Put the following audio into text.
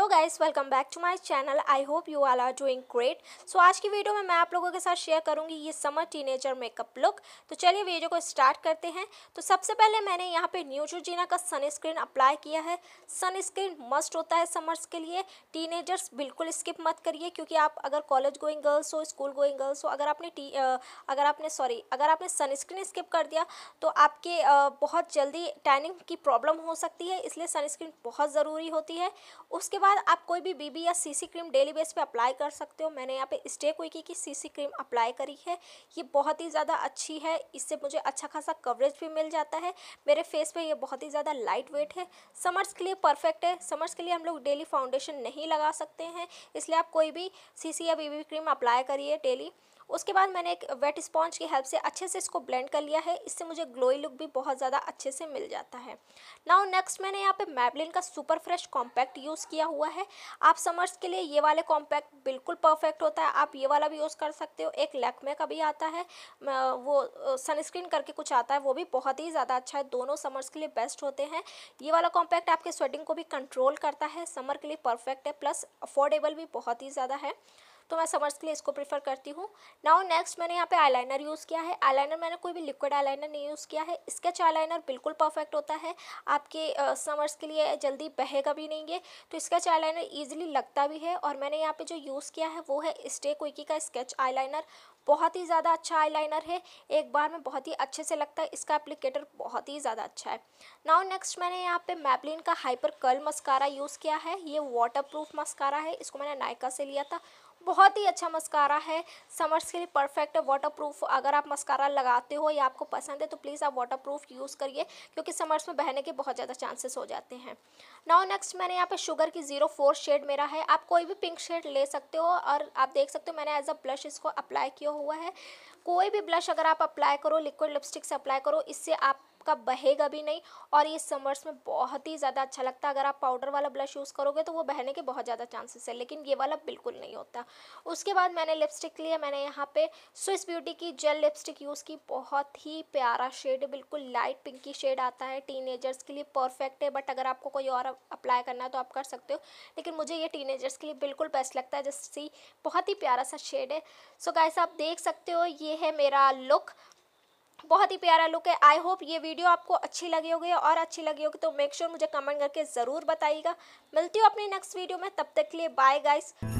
hello guys welcome back to my channel I hope you all are doing great so आज की video में मैं आप लोगों के साथ शेयर करूंगी ये समर टीनेजर मेकअप लुक तो चलिए वीडियो को स्टार्ट करते हैं तो सबसे पहले मैंने यहाँ पे न्यूट्रोजीना का सनस्क्रीन अप्लाई किया है सनस्क्रीन मस्ट होता है समर्स के लिए टीनेजर्स बिल्कुल स्किप मत करिए क्योंकि आप अगर कॉलेज गोइंग गर्ल्स हो स्कूल गोइंग गर्ल्स हो अगर आपने टी अगर आपने सॉरी अगर आपने सनस्क्रीन स्किप कर दिया तो आपके बहुत जल्दी टैनिंग की प्रॉब्लम हो सकती है इसलिए सनस्क्रीन बहुत ज़रूरी होती है उसके बाद बाद आप कोई भी बीबी या सीसी क्रीम डेली बेस पे अप्लाई कर सकते हो मैंने यहाँ पे स्टे क्विकी की सीसी क्रीम अप्लाई करी है ये बहुत ही ज़्यादा अच्छी है इससे मुझे अच्छा खासा कवरेज भी मिल जाता है मेरे फेस पे ये बहुत ही ज़्यादा लाइट वेट है समर्स के लिए परफेक्ट है समर्स के लिए हम लोग डेली फाउंडेशन नहीं लगा सकते हैं इसलिए आप कोई भी सी या बीबी क्रीम अप्लाई करिए डेली उसके बाद मैंने एक वेट स्पॉन्ज की हेल्प से अच्छे से इसको ब्लेंड कर लिया है इससे मुझे ग्लोई लुक भी बहुत ज़्यादा अच्छे से मिल जाता है नाउ नेक्स्ट मैंने यहाँ पे मैबलिन का सुपर फ्रेश कॉम्पैक्ट यूज़ किया हुआ है आप समर्स के लिए ये वाले कॉम्पैक्ट बिल्कुल परफेक्ट होता है आप ये वाला भी यूज़ कर सकते हो एक लैकमे का भी आता है वो सनस्क्रीन करके कुछ आता है वो भी बहुत ही ज़्यादा अच्छा है दोनों समर्स के लिए बेस्ट होते हैं ये वाला कॉम्पैक्ट आपके स्वेटिंग को भी कंट्रोल करता है समर के लिए परफेक्ट है प्लस अफोर्डेबल भी बहुत ही ज़्यादा है तो मैं समर्स के लिए इसको प्रीफर करती हूँ नाउ नेक्स्ट मैंने यहाँ पे आईलाइनर यूज़ किया है आईलाइनर मैंने कोई भी लिक्विड आईलाइनर नहीं यूज़ किया है स्केच आईलाइनर बिल्कुल परफेक्ट होता है आपके समर्स के लिए जल्दी बहेगा भी नहीं है तो स्केच आईलाइनर ईजिली लगता भी है और मैंने यहाँ पर जो यूज़ किया है वो है स्टे क्विकी का स्केच आईलाइनर बहुत ही ज़्यादा अच्छा आईलाइनर है एक बार में बहुत ही अच्छे से लगता है इसका एप्लीकेटर बहुत ही ज़्यादा अच्छा है नाउ नेक्स्ट मैंने यहाँ पे मैपलिन का हाइपर कर्ल मस्कारा यूज़ किया है ये वाटरप्रूफ मस्कारा है इसको मैंने नायका से लिया था बहुत बहुत ही अच्छा मस्कारा है समर्स के लिए परफेक्ट है वाटर प्रूफ अगर आप मस्कारा लगाते हो या आपको पसंद है तो प्लीज़ आप वाटर प्रूफ यूज़ करिए क्योंकि समर्स में बहने के बहुत ज़्यादा चांसेस हो जाते हैं नाउ नेक्स्ट मैंने यहाँ पे शुगर की जीरो फोर शेड मेरा है आप कोई भी पिंक शेड ले सकते हो और आप देख सकते हो मैंने एज अ ब्लश इसको अप्लाई किया हुआ है कोई भी ब्लश अगर आप अप्लाई करो लिक्विड लिपस्टिक से अप्लाई करो इससे आप आपका बहेगा भी नहीं और ये समर्स में बहुत ही ज़्यादा अच्छा लगता है अगर आप पाउडर वाला ब्लश यूज़ करोगे तो वो बहने के बहुत ज़्यादा चांसेस है लेकिन ये वाला बिल्कुल नहीं होता उसके बाद मैंने लिपस्टिक लिया मैंने यहाँ पे स्विस ब्यूटी की जेल लिपस्टिक यूज़ की बहुत ही प्यारा शेड बिल्कुल लाइट पिंकी शेड आता है टीन के लिए परफेक्ट है बट अगर आपको कोई और अप्लाई करना है तो आप कर सकते हो लेकिन मुझे ये टीन के लिए बिल्कुल बेस्ट लगता है जैसे बहुत ही प्यारा सा शेड है सो so आप देख सकते हो ये है मेरा लुक बहुत ही प्यारा लुक है आई होप ये वीडियो आपको अच्छी लगी होगी और अच्छी लगी होगी तो मेक श्योर sure मुझे कमेंट करके ज़रूर बताइएगा मिलती हूँ अपनी नेक्स्ट वीडियो में तब तक के लिए बाय गाइस